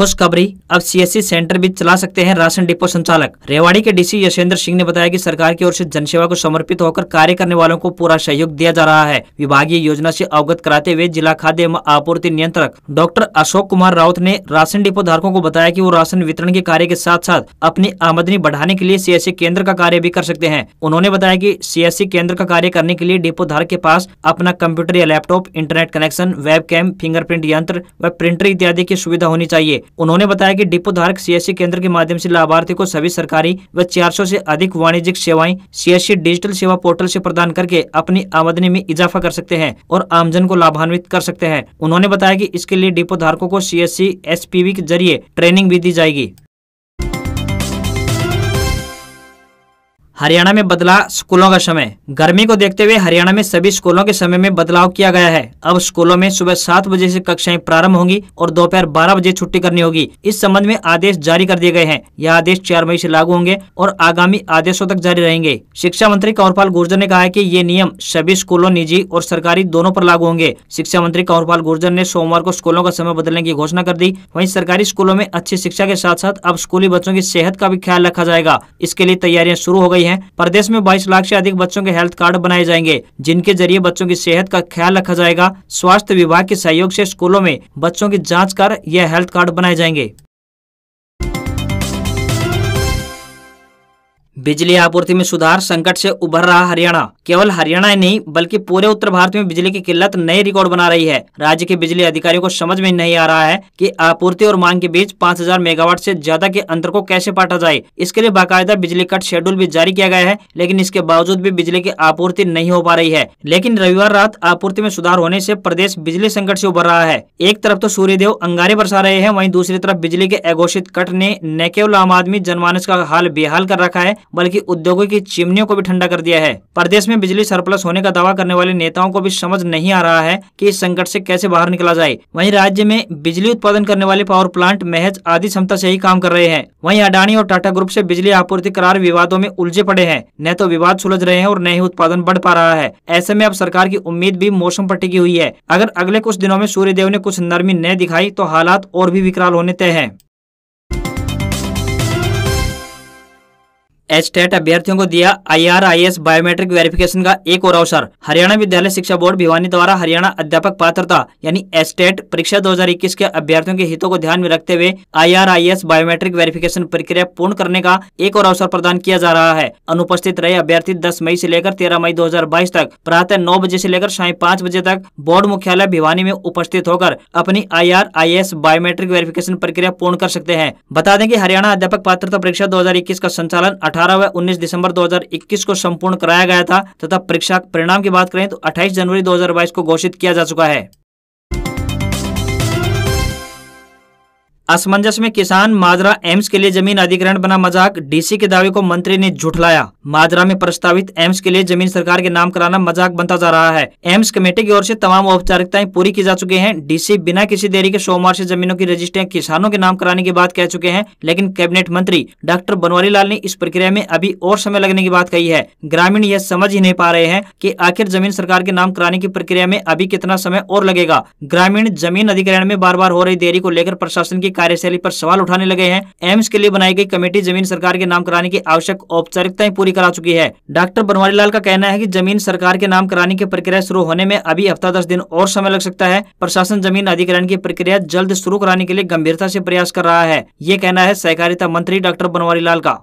खुशखबरी अब CSC centre भी चला सकते हैं राशन डिपो संचालक रेवाड़ी के डीसी यशेंद्र सिंह ने बताया कि सरकार की ओर से जनसेवा को समर्पित होकर कार्य करने वालों को पूरा सहयोग दिया जा रहा है विभागीय योजना से अवगत कराते हुए जिला खाद्य एवं आपूर्ति नियंत्रक डॉक्टर अशोक कुमार राउत ने राशन डिपो धारकों को बताया की वो राशन वितरण के कार्य के साथ साथ अपनी आमदनी बढ़ाने के लिए सी केंद्र का कार्य भी कर सकते हैं उन्होंने बताया की सीएससी केंद्र का कार्य करने के लिए डिपो धारक के पास अपना कंप्यूटर या laptop internet connection webcam fingerprint यंत्र व प्रिंटर इत्यादि की सुविधा होनी चाहिए उन्होंने बताया कि डिपो धारक सीएससी केंद्र के माध्यम से लाभार्थी को सभी सरकारी व 400 से अधिक वाणिज्यिक सेवाएं सीएससी डिजिटल सेवा पोर्टल से प्रदान करके अपनी आमदनी में इजाफा कर सकते हैं और आमजन को लाभान्वित कर सकते हैं उन्होंने बताया की इसके लिए डिपो धारकों को सी एस के जरिए ट्रेनिंग भी दी जाएगी हरियाणा में बदला स्कूलों का समय गर्मी को देखते हुए हरियाणा में सभी स्कूलों के समय में बदलाव किया गया है अब स्कूलों में सुबह सात बजे से कक्षाएं प्रारंभ होंगी और दोपहर बारह बजे छुट्टी करनी होगी इस संबंध में आदेश जारी कर दिए गए हैं यह आदेश चार मई से लागू होंगे और आगामी आदेशों तक जारी रहेंगे शिक्षा मंत्री कंवरपाल गुर्जर ने कहा है की ये नियम सभी स्कूलों निजी और सरकारी दोनों आरोप लागू होंगे शिक्षा मंत्री कंवरपाल गुर्जर ने सोमवार को स्कूलों का समय बदलने की घोषणा कर दी वही सरकारी स्कूलों में अच्छी शिक्षा के साथ साथ अब स्कूली बच्चों की सेहत का भी ख्याल रखा जाएगा इसके लिए तैयारियाँ शुरू हो गयी है हैं प्रदेश में बाईस लाख से अधिक बच्चों के हेल्थ कार्ड बनाए जाएंगे जिनके जरिए बच्चों की सेहत का ख्याल रखा जाएगा स्वास्थ्य विभाग के सहयोग से स्कूलों में बच्चों की जाँच कर यह हेल्थ कार्ड बनाए जाएंगे बिजली आपूर्ति में सुधार संकट से उभर रहा हरियाणा केवल हरियाणा ही नहीं बल्कि पूरे उत्तर भारत में बिजली की किल्लत नए रिकॉर्ड बना रही है राज्य के बिजली अधिकारियों को समझ में नहीं आ रहा है कि आपूर्ति और मांग के बीच 5000 मेगावाट से ज्यादा के अंतर को कैसे पाटा जाए इसके लिए बाकायदा बिजली कट शेड्यूल भी जारी किया गया है लेकिन इसके बावजूद भी बिजली की आपूर्ति नहीं हो पा रही है लेकिन रविवार रात आपूर्ति में सुधार होने ऐसी प्रदेश बिजली संकट ऐसी उभर रहा है एक तरफ तो सूर्यदेव अंगारे बरसा रहे हैं वही दूसरी तरफ बिजली के अघोषित कट ने न केवल आम आदमी जनमानस का हाल बेहाल कर रखा है बल्कि उद्योगों की चिमनियों को भी ठंडा कर दिया है प्रदेश में बिजली सरप्लस होने का दावा करने वाले नेताओं को भी समझ नहीं आ रहा है कि इस संकट से कैसे बाहर निकला जाए वहीं राज्य में बिजली उत्पादन करने वाले पावर प्लांट महज आदि क्षमता से ही काम कर रहे हैं वहीं अडानी और टाटा ग्रुप से बिजली आपूर्ति करार विवादों में उलझे पड़े हैं न तो विवाद सुलझ रहे हैं और न ही उत्पादन बढ़ पा रहा है ऐसे में अब सरकार की उम्मीद भी मौसम पर टिकी हुई है अगर अगले कुछ दिनों में सूर्यदेव ने कुछ नरमी न दिखाई तो हालात और भी विकराल होने तय है एचटेट अभ्यर्थियों को दिया आईआरआईएस बायोमेट्रिक वेरिफिकेशन का एक और अवसर हरियाणा विद्यालय शिक्षा बोर्ड भिवानी द्वारा हरियाणा अध्यापक पात्रता यानी एचटेट परीक्षा 2021 के अभ्यर्थियों के हितों को ध्यान में रखते हुए आईआरआईएस बायोमेट्रिक वेरिफिकेशन प्रक्रिया पूर्ण करने का एक और अवसर प्रदान किया जा रहा है अनुपस्थित रहे अभ्यर्थी दस मई ऐसी लेकर तेरह मई दो तक प्रातः नौ बजे ऐसी लेकर शाम पाँच बजे तक बोर्ड मुख्यालय भिवानी में उपस्थित होकर अपनी आई बायोमेट्रिक वेरिफिकेशन प्रक्रिया पूर्ण कर सकते हैं बता दें की हरियाणा अध्यापक पात्रता परीक्षा दो का संचालन अठारह व उन्नीस दिसंबर 2021 को संपूर्ण कराया गया था तथा परीक्षा परिणाम की बात करें तो अट्ठाईस जनवरी 2022 को घोषित किया जा चुका है असमंजस में किसान माजरा एम्स के लिए जमीन अधिग्रहण बना मजाक डीसी के दावे को मंत्री ने झुठलाया माजरा में प्रस्तावित एम्स के लिए जमीन सरकार के नाम कराना मजाक बनता जा रहा है एम्स कमेटी की ओर से तमाम औपचारिकताएं पूरी की जा चुकी हैं डीसी बिना किसी देरी के सोमवार से जमीनों की रजिस्ट्री किसानों के नाम कराने की बात कह चुके हैं लेकिन कैबिनेट मंत्री डॉक्टर बनवारी लाल ने इस प्रक्रिया में अभी और समय लगने की बात कही है ग्रामीण यह समझ ही नहीं पा रहे हैं की आखिर जमीन सरकार के नाम कराने की प्रक्रिया में अभी कितना समय और लगेगा ग्रामीण जमीन अधिग्रहण में बार बार हो रही देरी को लेकर प्रशासन की कार्यशैली पर सवाल उठाने लगे हैं एम्स के लिए बनाई गई कमेटी जमीन सरकार के नाम कराने की आवश्यक औपचारिकताएं पूरी करा चुकी है डॉक्टर बनवारी लाल का कहना है की जमीन सरकार के नाम कराने की प्रक्रिया शुरू होने में अभी हफ्ता दस दिन और समय लग सकता है प्रशासन जमीन अधिग्रहण की प्रक्रिया जल्द शुरू कराने के लिए गंभीरता ऐसी प्रयास कर रहा है ये कहना है सहकारिता मंत्री डॉक्टर बनवारी लाल का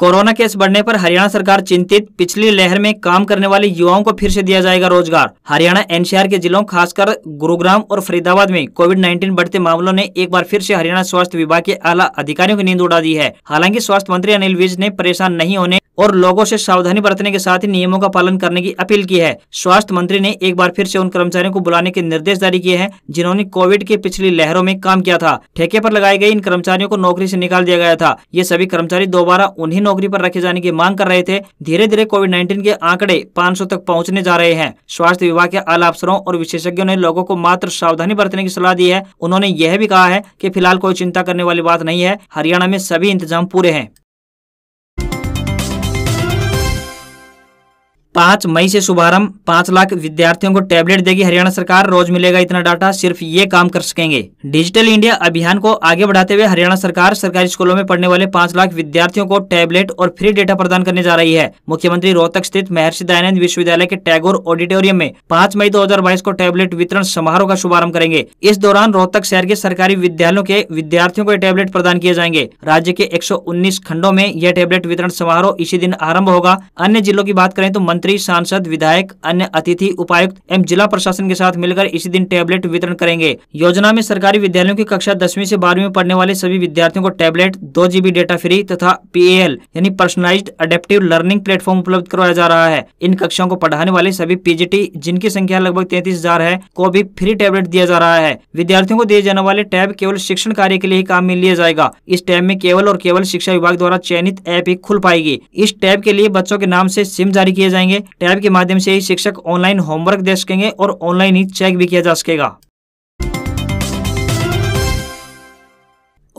कोरोना केस बढ़ने पर हरियाणा सरकार चिंतित पिछली लहर में काम करने वाले युवाओं को फिर से दिया जाएगा रोजगार हरियाणा एनसीआर के जिलों खासकर गुरुग्राम और फरीदाबाद में कोविड 19 बढ़ते मामलों ने एक बार फिर से हरियाणा स्वास्थ्य विभाग के आला अधिकारियों की नींद उड़ा दी है हालांकि स्वास्थ्य मंत्री अनिल विज ने परेशान नहीं होने और लोगों से सावधानी बरतने के साथ ही नियमों का पालन करने की अपील की है स्वास्थ्य मंत्री ने एक बार फिर से उन कर्मचारियों को बुलाने के निर्देश जारी किए हैं जिन्होंने कोविड के पिछली लहरों में काम किया था ठेके पर लगाए गए इन कर्मचारियों को नौकरी से निकाल दिया गया था ये सभी कर्मचारी दोबारा उन्हीं नौकरी पर रखे जाने की मांग कर रहे थे धीरे धीरे कोविड नाइन्टीन के आंकड़े पाँच तक पहुँचने जा रहे हैं स्वास्थ्य विभाग के आला अफसरों और विशेषज्ञों ने लोगों को मात्र सावधानी बरतने की सलाह दी है उन्होंने यह भी कहा है की फिलहाल कोई चिंता करने वाली बात नहीं है हरियाणा में सभी इंतजाम पूरे हैं पाँच मई से शुभारंभ पांच लाख विद्यार्थियों को टैबलेट देगी हरियाणा सरकार रोज मिलेगा इतना डाटा सिर्फ ये काम कर सकेंगे डिजिटल इंडिया अभियान को आगे बढ़ाते हुए हरियाणा सरकार सरकारी स्कूलों में पढ़ने वाले पांच लाख विद्यार्थियों को टैबलेट और फ्री डेटा प्रदान करने जा रही है मुख्यमंत्री रोहतक स्थित महर्षि दयानंद विश्वविद्यालय के टैगोर ऑडिटोरियम में पाँच मई दो को टैबलेट वितरण समारोह का शुभारंभ करेंगे इस दौरान रोहतक शहर के सरकारी विद्यालयों के विद्यार्थियों को टैबलेट प्रदान किए जाएंगे राज्य के एक खंडों में यह टैबलेट वितरण समारोह इसी दिन आरम्भ होगा अन्य जिलों की बात करें तो मंत्री सांसद विधायक अन्य अतिथि उपायुक्त एवं जिला प्रशासन के साथ मिलकर इसी दिन टैबलेट वितरण करेंगे योजना में सरकारी विद्यालयों की कक्षा दसवीं से बारहवीं में पढ़ने वाले सभी विद्यार्थियों को टैबलेट दो जीबी डेटा फ्री तथा पीएल यानी पर्सनलाइज अडेप्टिव लर्निंग प्लेटफॉर्म उपलब्ध करवाया जा रहा है इन कक्षाओं को पढ़ाने वाले सभी पीजीटी जिनकी संख्या लगभग तैतीस हजार है को भी फ्री टैबलेट दिया जा रहा है विद्यार्थियों को दिए जाने वाले टैब केवल शिक्षण कार्य के लिए ही काम में लिया जाएगा इस टैब में केवल और केवल शिक्षा विभाग द्वारा चयनित ऐप ही खुल पाएगी इस टैब के लिए बच्चों के नाम से सिम जारी किए जाएंगे सकेंगे टैब के माध्यम से ही शिक्षक ऑनलाइन होमवर्क दे सकेंगे और ऑनलाइन ही चेक भी किया जा सकेगा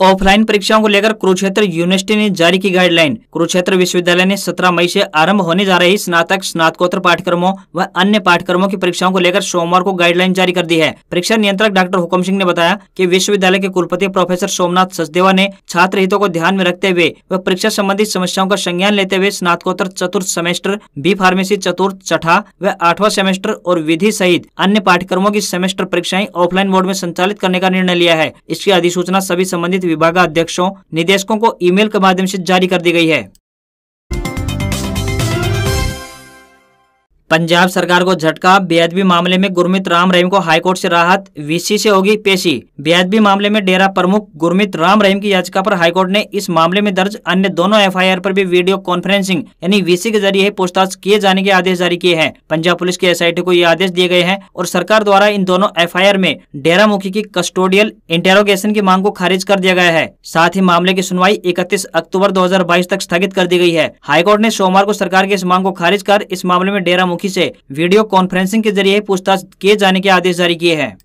ऑफलाइन परीक्षाओं को लेकर कुरुक्षेत्र यूनिवर्सिटी ने जारी की गाइडलाइन कुरुक्षेत्र विश्वविद्यालय ने 17 मई से आरंभ होने जा रही स्नातक स्नातकोत्तर पाठ्यक्रमों व अन्य पाठ्यक्रमों की परीक्षाओं को लेकर सोमवार को गाइडलाइन जारी कर दी है परीक्षा नियंत्रक डॉक्टर हुकम सिंह ने बताया की विश्वविद्यालय के कुलपति प्रोफेसर सोमनाथ सचदेवा ने छात्र हितों को ध्यान में रखते हुए व परीक्षा संबंधित समस्याओं का संज्ञान लेते हुए स्नातकोत्तर चतुर्थ सेमेस्टर बी फार्मेसी चतुर्थ छठा व आठवा सेमेस्टर और विधि सहित अन्य पाठ्यक्रमों की सेमेस्टर परीक्षाएं ऑफलाइन मोड में संचालित करने का निर्णय लिया है इसकी अधिसूचना सभी संबंधित विभागाध्यक्षों निदेशकों को ईमेल के माध्यम से जारी कर दी गई है पंजाब सरकार को झटका बेअदबी मामले में गुरमित राम रहीम को हाईकोर्ट से राहत वीसी से होगी पेशी बेअदबी मामले में डेरा प्रमुख गुरमित राम रहीम की याचिका पर हाईकोर्ट ने इस मामले में दर्ज अन्य दोनों एफआईआर पर भी वीडियो कॉन्फ्रेंसिंग यानी वीसी के जरिए पूछताछ किए जाने के आदेश जारी किए हैं पंजाब पुलिस के एस को ये आदेश दिए गए हैं और सरकार द्वारा इन दोनों एफ में डेरा मुखी की कस्टोडियल इंटेरोगेशन की मांग को खारिज कर दिया गया है साथ ही मामले की सुनवाई इकतीस अक्टूबर दो तक स्थगित कर दी गयी है हाईकोर्ट ने सोमवार को सरकार की इस मांग को खारिज कर इस मामले में डेरा मुखी मुखी से वीडियो कॉन्फ्रेंसिंग के जरिए पूछताछ किए जाने के आदेश जारी किए हैं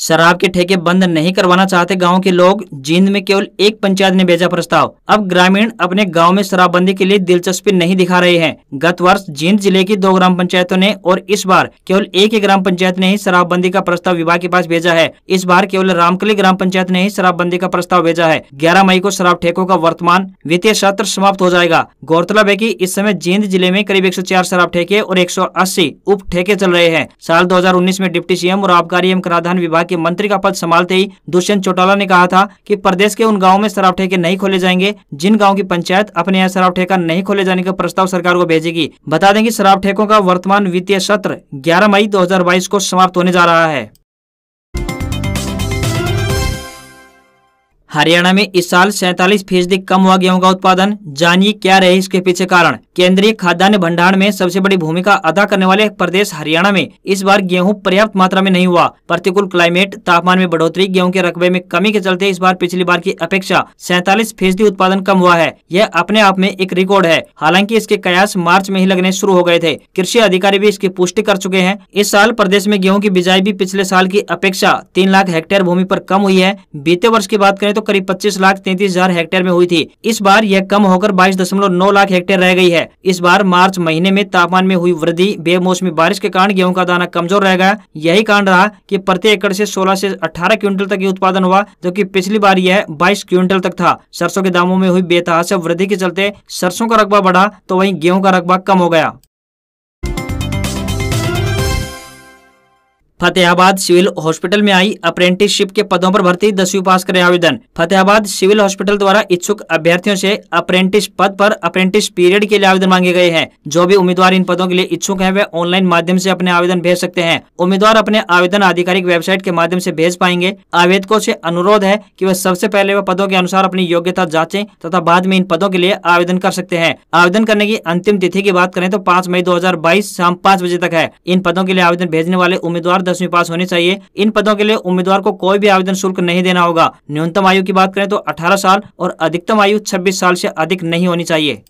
शराब के ठेके बंद नहीं करवाना चाहते गांव के लोग जींद में केवल एक पंचायत ने भेजा प्रस्ताव अब ग्रामीण अपने गांव में शराबबंदी के लिए दिलचस्पी नहीं दिखा रहे हैं गत वर्ष जींद जिले की दो ग्राम पंचायतों ने और इस बार केवल एक ही ग्राम पंचायत ने ही शराबबंदी का प्रस्ताव विभाग के पास भेजा है इस बार केवल रामकली ग्राम पंचायत ने ही शराबबंदी का प्रस्ताव भेजा है ग्यारह मई को शराब ठेकों का वर्तमान वित्तीय सत्र समाप्त हो जाएगा गौरतलब है की इस समय जींद जिले में करीब एक शराब ठेके और एक उप ठेके चल रहे हैं साल दो में डिप्टी सीएम और आबकारी एवं कराधान विभाग के मंत्री का पद संभालते ही दुष्यंत चौटाला ने कहा था कि प्रदेश के उन गाँव में शराब ठेके नहीं खोले जाएंगे जिन गाँव की पंचायत अपने यहाँ शराब ठेका नहीं खोले जाने का प्रस्ताव सरकार को भेजेगी बता दें कि शराब ठेकों का वर्तमान वित्तीय सत्र ग्यारह मई दो को समाप्त होने जा रहा है हरियाणा में इस साल सैतालीस फीसदी कम हुआ गेहूं का उत्पादन जानिए क्या रहे इसके पीछे कारण केंद्रीय खाद्यान्न भंडारण में सबसे बड़ी भूमिका अदा करने वाले प्रदेश हरियाणा में इस बार गेहूं पर्याप्त मात्रा में नहीं हुआ प्रतिकूल क्लाइमेट तापमान में बढ़ोतरी गेहूं के रकबे में कमी के चलते इस बार पिछली बार की अपेक्षा सैतालीस फीसदी उत्पादन कम हुआ है यह अपने आप में एक रिकॉर्ड है हालांकि इसके कयास मार्च में ही लगने शुरू हो गए थे कृषि अधिकारी भी इसकी पुष्टि कर चुके हैं इस साल प्रदेश में गेहूँ की बिजाई भी पिछले साल की अपेक्षा तीन लाख हेक्टेयर भूमि आरोप कम हुई है बीते वर्ष की बात करें तो तो करीब पच्चीस लाख तैतीस हजार हेक्टेयर में हुई थी इस बार यह कम होकर बाईस दशमलव नौ लाख हेक्टेयर रह गई है इस बार मार्च महीने में तापमान में हुई वृद्धि बेमौसमी बारिश के कारण गेहूं का दाना कमजोर रह गया यही कारण रहा कि प्रति एकड़ से 16 से 18 क्विंटल तक ये उत्पादन हुआ जबकि पिछली बार यह बाईस क्विंटल तक था सरसों के दामों में हुई बेतहाशा वृद्धि के चलते सरसों का रकबा बढ़ा तो वही गेहूँ का रकबा कम हो गया फतेहाबाद सिविल हॉस्पिटल में आई अप्रेंटिसशिप के पदों पर भर्ती दसवीं पास करें आवेदन फतेहाबाद सिविल हॉस्पिटल द्वारा इच्छुक अभ्यर्थियों से अप्रेंटिस पद पर अप्रेंटिस पीरियड के लिए आवेदन मांगे गए हैं जो भी उम्मीदवार इन पदों के लिए इच्छुक हैं वे ऑनलाइन माध्यम से अपने आवेदन भेज सकते हैं उम्मीदवार अपने आवेदन आधिकारिक वेबसाइट के माध्यम ऐसी भेज पाएंगे आवेदकों ऐसी अनुरोध है की वह सबसे पहले वह पदों के अनुसार अपनी योग्यता जाँचे तथा बाद में इन पदों के लिए आवेदन कर सकते हैं आवेदन करने की अंतिम तिथि की बात करें तो पाँच मई दो शाम पाँच बजे तक है इन पदों के लिए आवेदन भेजने वाले उम्मीदवार दसवीं पास होनी चाहिए इन पदों के लिए उम्मीदवार को कोई भी आवेदन शुल्क नहीं देना होगा न्यूनतम आयु की बात करें तो अठारह साल और अधिकतम आयु छब्बीस साल ऐसी अधिक नहीं होनी चाहिए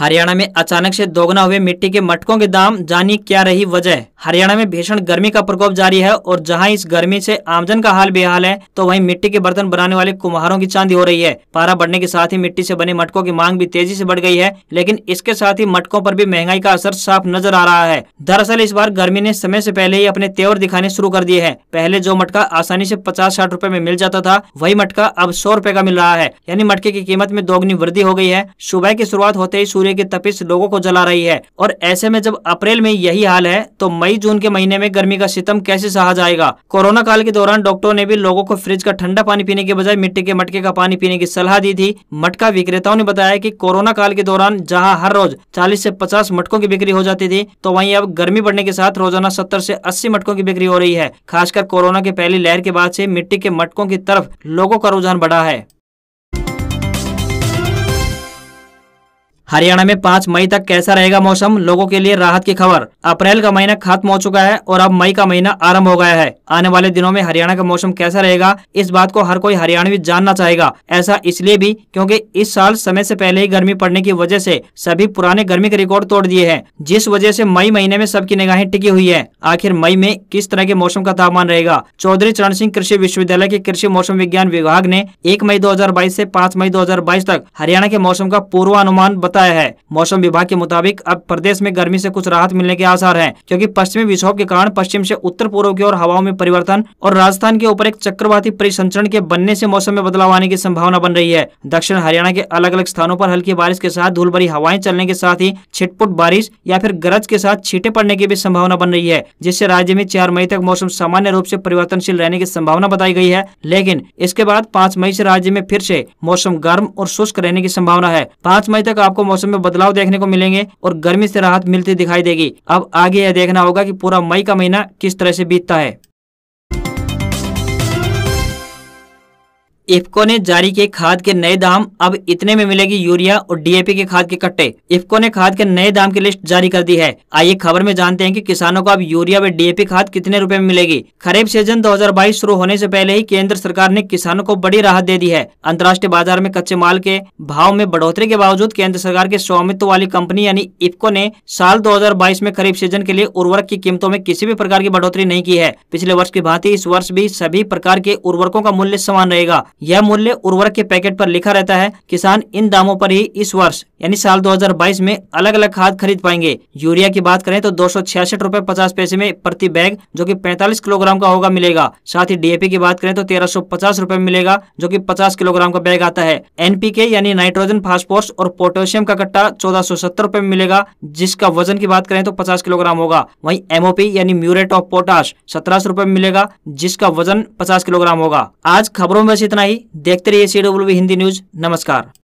हरियाणा में अचानक से दोगुना हुए मिट्टी के मटकों के दाम जानी क्या रही वजह हरियाणा में भीषण गर्मी का प्रकोप जारी है और जहां इस गर्मी से आमजन का हाल बेहाल है तो वहीं मिट्टी के बर्तन बनाने वाले कुम्हारों की चांदी हो रही है पारा बढ़ने के साथ ही मिट्टी से बने मटकों की मांग भी तेजी से बढ़ गई है लेकिन इसके साथ ही मटकों पर भी महंगाई का असर साफ नजर आ रहा है दरअसल इस बार गर्मी ने समय से पहले ही अपने तेवर दिखाने शुरू कर दिए है पहले जो मटका आसानी से पचास साठ रूपए में मिल जाता था वही मटका अब सौ रूपए का मिल रहा है यानी मटके की कीमत में दोगुनी वृद्धि हो गई है सुबह की शुरुआत होते ही सूर्य की तपिश लोगों को जला रही है और ऐसे में जब अप्रैल में यही हाल है तो मई जून के महीने में गर्मी का सितम कैसे सहा जाएगा कोरोना काल के दौरान डॉक्टरों ने भी लोगों को फ्रिज का ठंडा पानी पीने के बजाय मिट्टी के मटके का पानी पीने की सलाह दी थी मटका विक्रेताओं ने बताया की कोरोना काल के दौरान जहाँ हर रोज चालीस ऐसी पचास मटकों की बिक्री हो जाती थी तो वही अब गर्मी बढ़ने के साथ रोजाना सत्तर ऐसी अस्सी मटकों की बिक्री हो रही है खासकर कोरोना के पहली लहर के बाद ऐसी मिट्टी के मटकों की तरफ लोगों का रुझान बढ़ा है हरियाणा में पाँच मई तक कैसा रहेगा मौसम लोगों के लिए राहत की खबर अप्रैल का महीना खत्म हो चुका है और अब मई का महीना आरंभ हो गया है आने वाले दिनों में हरियाणा का मौसम कैसा रहेगा इस बात को हर कोई हरियाणवी जानना चाहेगा ऐसा इसलिए भी क्योंकि इस साल समय से पहले ही गर्मी पड़ने की वजह से सभी पुराने गर्मी के रिकॉर्ड तोड़ दिए है जिस वजह ऐसी मई महीने में सबकी निगाहें टिकी हुई है आखिर मई में किस तरह के मौसम का तापमान रहेगा चौधरी चरण सिंह कृषि विश्वविद्यालय के कृषि मौसम विज्ञान विभाग ने एक मई दो हजार 5 मई दो तक हरियाणा के मौसम का पूर्वानुमान बता आया है मौसम विभाग के मुताबिक अब प्रदेश में गर्मी ऐसी कुछ राहत मिलने के आसार है क्यूँकी पश्चिमी विक्षोभ के कारण पश्चिम ऐसी उत्तर पूर्व की ओर हवाओं में परिवर्तन और राजस्थान के ऊपर एक चक्रवाती परिसंचरण के बनने ऐसी मौसम में बदलाव आने की संभावना बन रही है दक्षिण हरियाणा के अलग अलग स्थानों आरोप हल्की बारिश के साथ धूल भरी हवाएं चलने के साथ ही छिटपुट बारिश या फिर गरज के साथ छीटे पड़ने की भी संभावना बन रही है जिससे राज्य में चार मई तक मौसम सामान्य रूप से परिवर्तनशील रहने की संभावना बताई गई है लेकिन इसके बाद पाँच मई से राज्य में फिर से मौसम गर्म और शुष्क रहने की संभावना है पाँच मई तक आपको मौसम में बदलाव देखने को मिलेंगे और गर्मी से राहत मिलती दिखाई देगी अब आगे यह देखना होगा कि पूरा मई का महीना किस तरह से बीतता है इफको ने जारी किए खाद के नए दाम अब इतने में मिलेगी यूरिया और डीएपी के खाद के कट्टे इफको ने खाद के नए दाम की लिस्ट जारी कर दी है आइए खबर में जानते हैं कि किसानों को अब यूरिया व डीएपी खाद कितने रुपए में मिलेगी खरीफ सीजन 2022 शुरू होने से पहले ही केंद्र सरकार ने किसानों को बड़ी राहत दे दी है अंतर्राष्ट्रीय बाजार में कच्चे माल के भाव में बढ़ोतरी के बावजूद केंद्र सरकार के स्वामित्व वाली कंपनी यानी इफको ने साल दो में खरीफ सीजन के लिए उर्वरक की कीमतों में किसी भी प्रकार की बढ़ोतरी नहीं की है पिछले वर्ष की भांति इस वर्ष भी सभी प्रकार के उर्वरकों का मूल्य समान रहेगा यह मूल्य उर्वरक के पैकेट पर लिखा रहता है किसान इन दामों पर ही इस वर्ष यानी साल 2022 में अलग अलग खाद खरीद पाएंगे यूरिया की बात करें तो दो सौ छियासठ रूपए पचास पैसे में प्रति बैग जो कि 45 किलोग्राम का होगा मिलेगा साथ ही डीएपी की बात करें तो तेरह सौ पचास रूपए मिलेगा जो कि 50 किलोग्राम का बैग आता है एनपीके यानी नाइट्रोजन फास्फोर्स और पोटेशियम का कट्टा चौदह सौ सत्तर रूपए मिलेगा जिसका वजन की बात करें तो पचास किलोग्राम होगा वही एमओपी यानी म्यूरेट ऑफ पोटास सत्रह सौ मिलेगा जिसका वजन पचास किलोग्राम होगा आज खबरों में इतना ही नहीं देखते रहिए सी डब्ल्यू हिंदी न्यूज नमस्कार